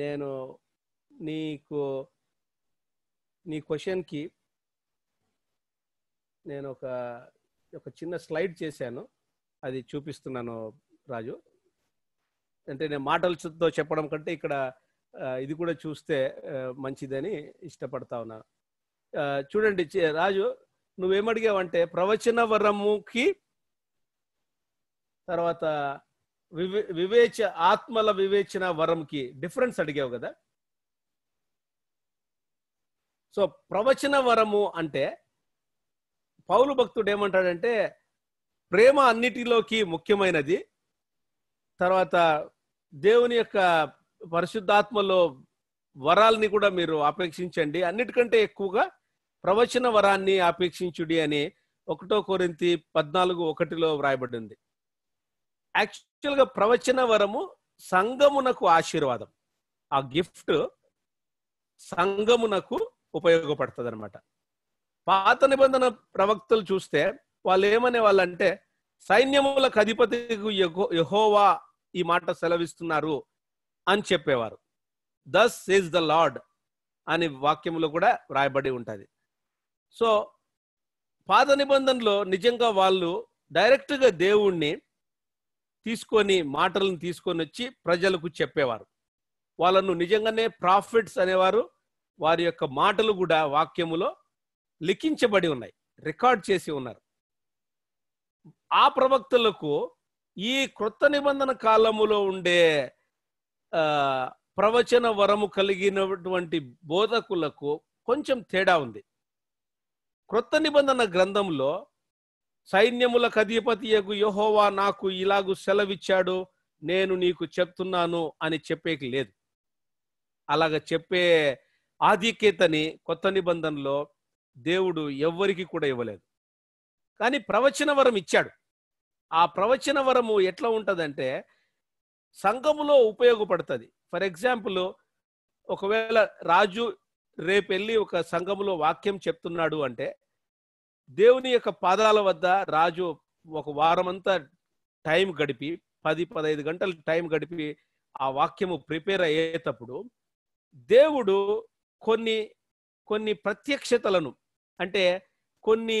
నేను నీకు నీ క్వశ్చన్కి నేను ఒక ఒక చిన్న స్లైడ్ చేశాను అది చూపిస్తున్నాను రాజు అంటే నేను మాటలతో చెప్పడం కంటే ఇక్కడ ఇది కూడా చూస్తే మంచిదని ఇష్టపడతా ఉన్నాను చూడండి రాజు నువ్వేమడిగావంటే ప్రవచన వరముకి తర్వాత వివేచ ఆత్మల వివేచన వరంకి డిఫరెన్స్ అడిగావు కదా సో ప్రవచన వరము అంటే పౌలు భక్తుడు ఏమంటాడంటే ప్రేమ అన్నిటిలోకి ముఖ్యమైనది తర్వాత దేవుని యొక్క పరిశుద్ధాత్మలో వరాల్ని కూడా మీరు అపేక్షించండి అన్నిటికంటే ఎక్కువగా ప్రవచన వరాన్ని అపేక్షించుడి అని ఒకటో కోరింతి పద్నాలుగు ఒకటిలో వ్రాయబడింది యాక్చువల్గా ప్రవచన వరము సంగమునకు ఆశీర్వాదం ఆ గిఫ్ట్ సంగమునకు ఉపయోగపడుతుంది అనమాట పాత నిబంధన ప్రవక్తలు చూస్తే వాళ్ళు ఏమనే వాళ్ళంటే సైన్యములకు అధిపతికి యహోవా ఈ మాట సెలవిస్తున్నారు అని చెప్పేవారు దస్ ఈజ్ ద లార్డ్ అని వాక్యంలో కూడా వ్రాయబడి ఉంటుంది సో పాత నిబంధనలో నిజంగా వాళ్ళు డైరెక్ట్గా దేవుణ్ణి తీసుకొని మాటలను తీసుకొని వచ్చి ప్రజలకు చెప్పేవారు వాళ్ళను నిజంగానే ప్రాఫిట్స్ అనేవారు వారి యొక్క మాటలు కూడా వాక్యములో లిఖించబడి ఉన్నాయి రికార్డ్ చేసి ఉన్నారు ఆ ప్రవక్తలకు ఈ క్రొత్త నిబంధన కాలములో ఉండే ప్రవచన వరము కలిగినటువంటి బోధకులకు కొంచెం తేడా ఉంది క్రొత్త నిబంధన గ్రంథంలో సైన్యములకు అధిపతియకు యహోవా నాకు ఇలాగు సెలవిచ్చాడు నేను నీకు చెప్తున్నాను అని చెప్పేకి లేదు అలాగ చెప్పే ఆధిక్యతని కొత్త నిబంధనలో దేవుడు ఎవ్వరికి కూడా ఇవ్వలేదు కానీ ప్రవచన వరం ఇచ్చాడు ఆ ప్రవచన వరము ఎట్లా ఉంటుందంటే సంఘములో ఉపయోగపడుతుంది ఫర్ ఎగ్జాంపుల్ ఒకవేళ రాజు రేపెళ్ళి ఒక సంఘములో వాక్యం చెప్తున్నాడు అంటే దేవుని యొక్క పాదాల వద్ద రాజు ఒక వారమంతా టైం గడిపి పది పదహైదు గంటలు టైం గడిపి ఆ వాక్యము ప్రిపేర్ అయ్యేటప్పుడు దేవుడు కొన్ని కొన్ని ప్రత్యక్షతలను అంటే కొన్ని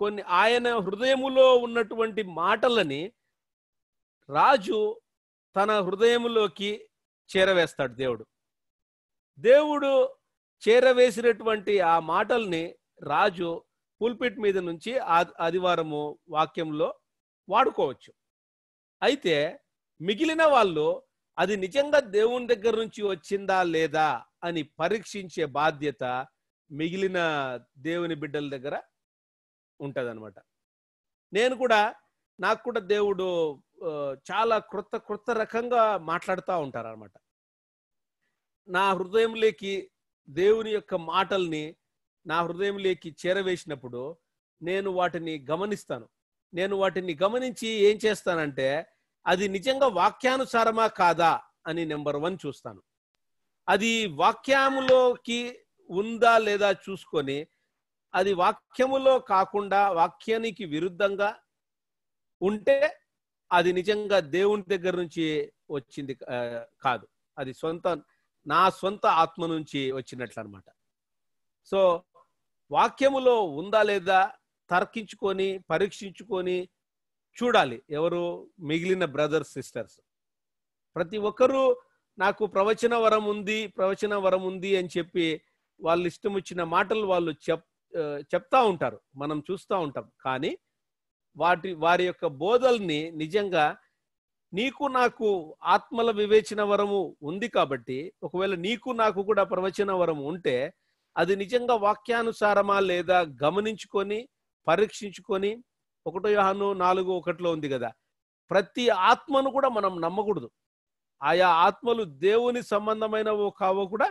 కొన్ని ఆయన హృదయములో ఉన్నటువంటి మాటలని రాజు తన హృదయములోకి చేరవేస్తాడు దేవుడు దేవుడు చేరవేసినటువంటి ఆ మాటల్ని రాజు పుల్పిట్ మీద నుంచి ఆదివారము వాక్యంలో వాడుకోవచ్చు అయితే మిగిలిన వాళ్ళు అది నిజంగా దేవుని దగ్గర నుంచి వచ్చిందా లేదా అని పరీక్షించే బాధ్యత మిగిలిన దేవుని బిడ్డల దగ్గర ఉంటుందన్నమాట నేను కూడా నాకు కూడా దేవుడు చాలా క్రొత్త క్రొత్త రకంగా మాట్లాడుతూ అనమాట నా హృదయంలోకి దేవుని యొక్క మాటల్ని నా హృదయంలోకి చేరవేసినప్పుడు నేను వాటిని గమనిస్తాను నేను వాటిని గమనించి ఏం చేస్తానంటే అది నిజంగా వాక్యానుసారమా కాదా అని నెంబర్ వన్ చూస్తాను అది వాక్యములోకి ఉందా లేదా చూసుకొని అది వాక్యములో కాకుండా వాక్యానికి విరుద్ధంగా ఉంటే అది నిజంగా దేవుని దగ్గర నుంచి వచ్చింది కాదు అది సొంత నా సొంత ఆత్మ నుంచి వచ్చినట్లు అనమాట సో వాక్యములో ఉందా లేదా తర్కించుకొని పరీక్షించుకొని చూడాలి ఎవరు మిగిలిన బ్రదర్స్ సిస్టర్స్ ప్రతి ఒక్కరూ నాకు ప్రవచన వరం ఉంది ప్రవచన వరం ఉంది అని చెప్పి వాళ్ళు ఇష్టం వచ్చిన మాటలు వాళ్ళు చెప్ చెప్తా ఉంటారు మనం చూస్తూ ఉంటాం కానీ వాటి వారి యొక్క బోధల్ని నిజంగా నీకు నాకు ఆత్మల వివేచన వరము ఉంది కాబట్టి ఒకవేళ నీకు నాకు కూడా ప్రవచన వరం ఉంటే అది నిజంగా వాక్యానుసారమా లేదా గమనించుకొని పరీక్షించుకొని ఒకటో యోహాను నాలుగు ఒకటిలో ఉంది కదా ప్రతి ఆత్మను కూడా మనం నమ్మకూడదు ఆయా ఆత్మలు దేవుని సంబంధమైనవో కావో కూడా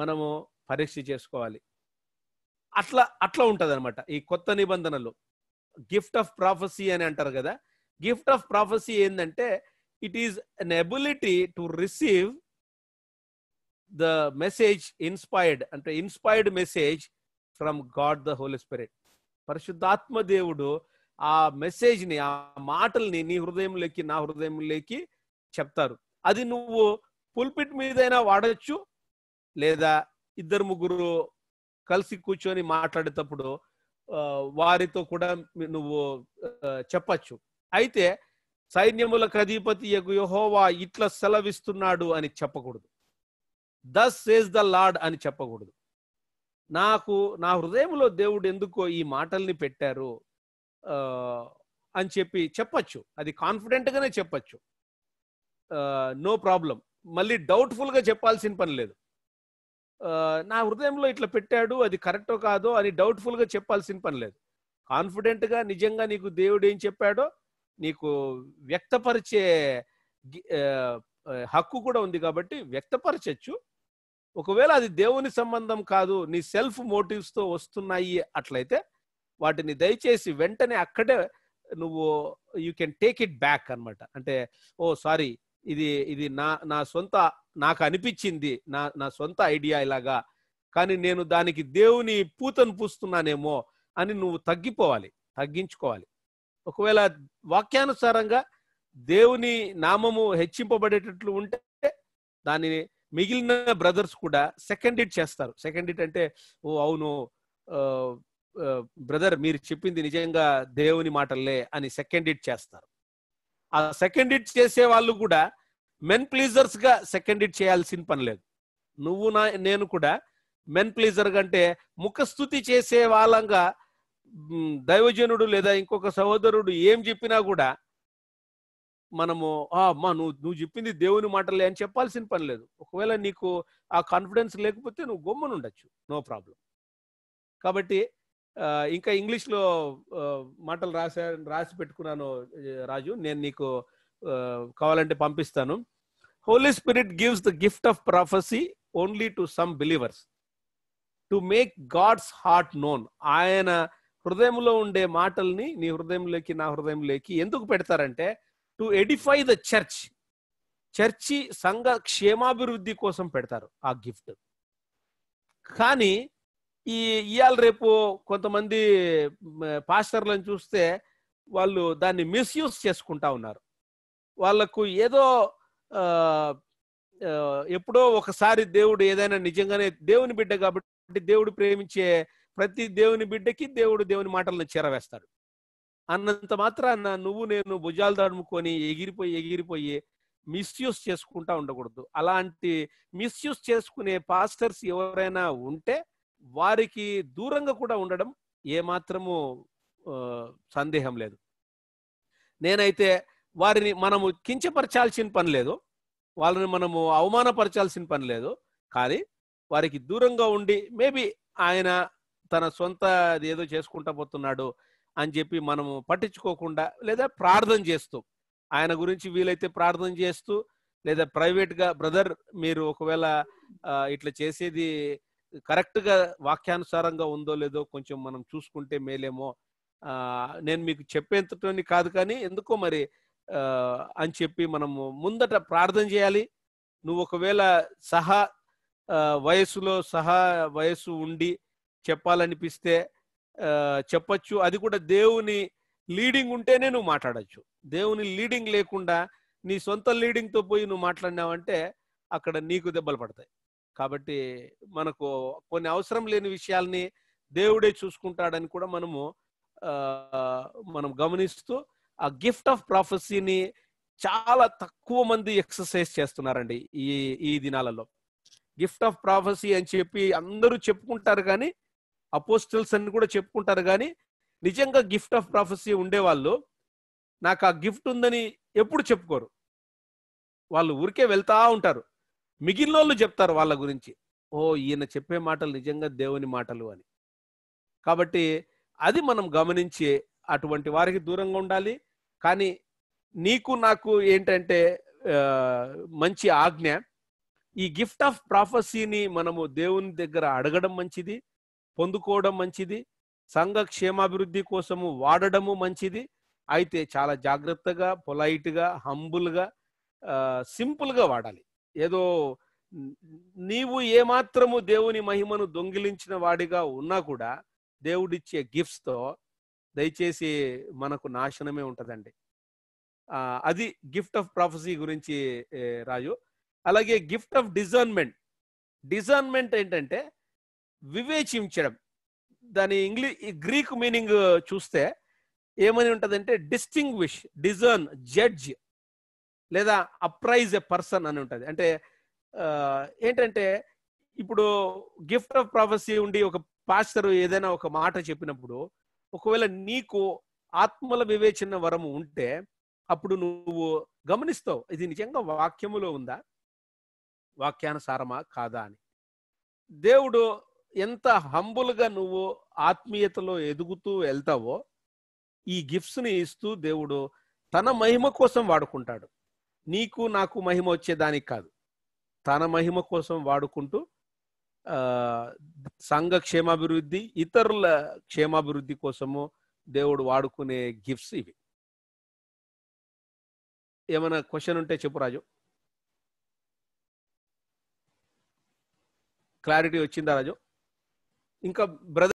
మనము పరీక్ష చేసుకోవాలి అట్లా అట్లా ఉంటుంది అనమాట ఈ కొత్త నిబంధనలు గిఫ్ట్ ఆఫ్ ప్రాఫసీ అని అంటారు కదా గిఫ్ట్ ఆఫ్ ప్రాఫసీ ఏంటంటే it is an ability to receive the message inspired అంటే inspired message from God the Holy Spirit పరిశుద్ధాత్మ దేవుడు ఆ మెసేజ్ని ఆ మాటల్ని నీ హృదయంలోకి నా హృదయంలోకి చెప్తారు అది నువ్వు పుల్పిట్ మీదైనా వాడచ్చు లేదా ఇద్దరు ముగ్గురు కలిసి కూర్చొని మాట్లాడేటప్పుడు వారితో కూడా నువ్వు చెప్పచ్చు అయితే సైన్యములకు అధిపతి యహోవా ఇట్లా సెలవిస్తున్నాడు అని చెప్పకూడదు దస్ సేజ్ ద లాడ్ అని చెప్పకూడదు నాకు నా హృదయంలో దేవుడు ఎందుకో ఈ మాటల్ని పెట్టారు అని చెప్పి చెప్పచ్చు అది కాన్ఫిడెంట్గానే చెప్పచ్చు నో ప్రాబ్లం మళ్ళీ డౌట్ఫుల్గా చెప్పాల్సిన పని లేదు నా హృదయంలో ఇట్లా పెట్టాడు అది కరెక్టో కాదో అని డౌట్ఫుల్గా చెప్పాల్సిన పని లేదు కాన్ఫిడెంట్గా నిజంగా నీకు దేవుడు ఏం చెప్పాడో నీకు వ్యక్తపరిచే హక్కు కూడా ఉంది కాబట్టి వ్యక్తపరచచ్చు ఒకవేళ అది దేవుని సంబంధం కాదు నీ సెల్ఫ్ మోటివ్స్తో వస్తున్నాయి అట్లయితే వాటిని దయచేసి వెంటనే అక్కడే నువ్వు you can take it back అనమాట అంటే ఓ సారీ ఇది ఇది నా నా సొంత నాకు అనిపించింది నా నా సొంత ఐడియా ఇలాగా కానీ నేను దానికి దేవుని పూతను పూస్తున్నానేమో అని నువ్వు తగ్గిపోవాలి తగ్గించుకోవాలి ఒకవేళ వాక్యానుసారంగా దేవుని నామము హెచ్చింపబడేటట్లు ఉంటే దానిని మిగిలిన బ్రదర్స్ కూడా సెకండ్ ఇట్ చేస్తారు సెకండ్ ఇట్ అంటే ఓ అవును బ్రదర్ మీరు చెప్పింది నిజంగా దేవుని మాటలే అని సెకండ్ ఇట్ చేస్తారు ఆ సెకండ్ ఇట్ చేసే వాళ్ళు కూడా మెన్ ప్లీజర్స్ గా సెకండ్ ఇట్ చేయాల్సిన పని లేదు నువ్వు నా నేను కూడా మెన్ ప్లీజర్ కంటే ముఖస్థుతి చేసే వాళ్ళంగా దైవజనుడు లేదా ఇంకొక సహోదరుడు ఏం చెప్పినా కూడా మనము అమ్మా నువ్వు నువ్వు చెప్పింది దేవుని మాటలే అని చెప్పాల్సిన పని లేదు ఒకవేళ నీకు ఆ కాన్ఫిడెన్స్ లేకపోతే నువ్వు గొమ్మను ఉండొచ్చు నో ప్రాబ్లం కాబట్టి ఇంకా ఇంగ్లీష్లో మాటలు రాసా రాసి పెట్టుకున్నాను రాజు నేను నీకు కావాలంటే పంపిస్తాను Holy Spirit gives the gift of prophecy only to some believers to make God's heart known ఆయన హృదయంలో ఉండే మాటల్ని నీ హృదయంలోకి నా హృదయంలోకి ఎందుకు పెడతారంటే టు ఎడిఫై ద చర్చ్ చర్చి సంఘ క్షేమాభివృద్ధి కోసం పెడతారు ఆ గిఫ్ట్ కానీ ఈ ఇవాళ రేపు కొంతమంది పాస్టర్లను చూస్తే వాళ్ళు దాన్ని మిస్యూజ్ చేసుకుంటా ఉన్నారు వాళ్ళకు ఏదో ఎప్పుడో ఒకసారి దేవుడు ఏదైనా నిజంగానే దేవుని బిడ్డ కాబట్టి దేవుడు ప్రేమించే ప్రతి దేవుని బిడ్డకి దేవుడు దేవుని మాటలను చేరవేస్తాడు అన్నంత మాత్రాన్న నువ్వు నేను భుజాలు తడుముకొని ఎగిరిపోయి ఎగిరిపోయి మిస్యూజ్ చేసుకుంటా ఉండకూడదు అలాంటి మిస్యూజ్ చేసుకునే పాస్టర్స్ ఎవరైనా ఉంటే వారికి దూరంగా కూడా ఉండడం ఏమాత్రము సందేహం లేదు నేనైతే వారిని మనము కించపరచాల్సిన పని లేదు వాళ్ళని మనము అవమానపరచాల్సిన పని లేదు కానీ వారికి దూరంగా ఉండి మేబీ ఆయన తన సొంత ఏదో చేసుకుంటా పోతున్నాడు అని చెప్పి మనము పట్టించుకోకుండా లేదా ప్రార్థన చేస్తూ ఆయన గురించి వీలైతే ప్రార్థన చేస్తూ లేదా ప్రైవేట్గా బ్రదర్ మీరు ఒకవేళ ఇట్లా చేసేది కరెక్ట్గా వాక్యానుసారంగా ఉందో లేదో కొంచెం మనం చూసుకుంటే మేలేమో నేను మీకు చెప్పేంత కాదు కానీ ఎందుకో మరి అని చెప్పి మనము ముందట ప్రార్థన చేయాలి నువ్వు ఒకవేళ సహా వయసులో సహా వయసు ఉండి చెప్పాలనిపిస్తే చెప్పచ్చు అది కూడా దేవుని లీడింగ్ ఉంటేనే నువ్వు మాట్లాడచ్చు దేవుని లీడింగ్ లేకుండా నీ సొంత లీడింగ్తో పోయి నువ్వు మాట్లాడినావంటే అక్కడ నీకు దెబ్బలు పడతాయి కాబట్టి మనకు కొన్ని అవసరం లేని విషయాల్ని దేవుడే చూసుకుంటాడని కూడా మనము మనం గమనిస్తూ ఆ గిఫ్ట్ ఆఫ్ ప్రాఫెసీని చాలా తక్కువ మంది ఎక్సర్సైజ్ చేస్తున్నారండి ఈ ఈ దినాలలో గిఫ్ట్ ఆఫ్ ప్రాఫెసీ అని చెప్పి అందరూ చెప్పుకుంటారు కానీ అపోస్టల్స్ అని కూడా చెప్పుకుంటారు కానీ నిజంగా గిఫ్ట్ ఆఫ్ ప్రాఫెసీ ఉండేవాళ్ళు నాకు ఆ గిఫ్ట్ ఉందని ఎప్పుడు చెప్పుకోరు వాళ్ళు ఊరికే వెళ్తా ఉంటారు మిగిలిన వాళ్ళు చెప్తారు వాళ్ళ గురించి ఓ ఈయన చెప్పే మాటలు నిజంగా దేవుని మాటలు అని కాబట్టి అది మనం గమనించి అటువంటి వారికి దూరంగా ఉండాలి కానీ నీకు నాకు ఏంటంటే మంచి ఆజ్ఞ ఈ గిఫ్ట్ ఆఫ్ ప్రాఫసీని మనము దేవుని దగ్గర అడగడం మంచిది పొందుకోవడం మంచిది సంఘ క్షేమాభివృద్ధి కోసము వాడడము మంచిది అయితే చాలా జాగ్రత్తగా పొలైట్గా హంబుల్గా సింపుల్గా వాడాలి ఏదో నీవు ఏమాత్రము దేవుని మహిమను దొంగిలించిన వాడిగా ఉన్నా కూడా దేవుడిచ్చే గిఫ్ట్స్తో దయచేసి మనకు నాశనమే ఉంటుందండి అది గిఫ్ట్ ఆఫ్ ప్రాఫసీ గురించి రాజు అలాగే గిఫ్ట్ ఆఫ్ డిజర్న్మెంట్ డిజర్న్మెంట్ ఏంటంటే వివేచించడం దాని ఇంగ్లీష్ గ్రీక్ మీనింగ్ చూస్తే ఏమని ఉంటుందంటే డిస్టింగ్విష్ డిజర్న్ జడ్జ్ లేదా అప్రైజ్ ఎ పర్సన్ అని ఉంటుంది అంటే ఏంటంటే ఇప్పుడు గిఫ్ట్ ఆఫ్ ప్రాఫెసీ ఉండి ఒక పాస్టర్ ఏదైనా ఒక మాట చెప్పినప్పుడు ఒకవేళ నీకు ఆత్మల వివేచన వరము ఉంటే అప్పుడు నువ్వు గమనిస్తావు ఇది నిజంగా వాక్యములో ఉందా వాక్యానుసారమా కాదా అని దేవుడు ఎంత హంబుల్గా నువ్వు ఆత్మీయతలో ఎదుగుతూ వెళ్తావో ఈ గిఫ్ట్స్ని ఇస్తూ దేవుడు తన మహిమ కోసం వాడుకుంటాడు నీకు నాకు మహిమ వచ్చేదానికి కాదు తన మహిమ కోసం వాడుకుంటూ సంఘ క్షేమాభివృద్ధి ఇతరుల క్షేమాభివృద్ధి కోసము దేవుడు వాడుకునే గిఫ్ట్స్ ఇవి ఏమైనా క్వశ్చన్ ఉంటే చెప్పు రాజు క్లారిటీ వచ్చిందా రాజు ఇంకా బ్రదర్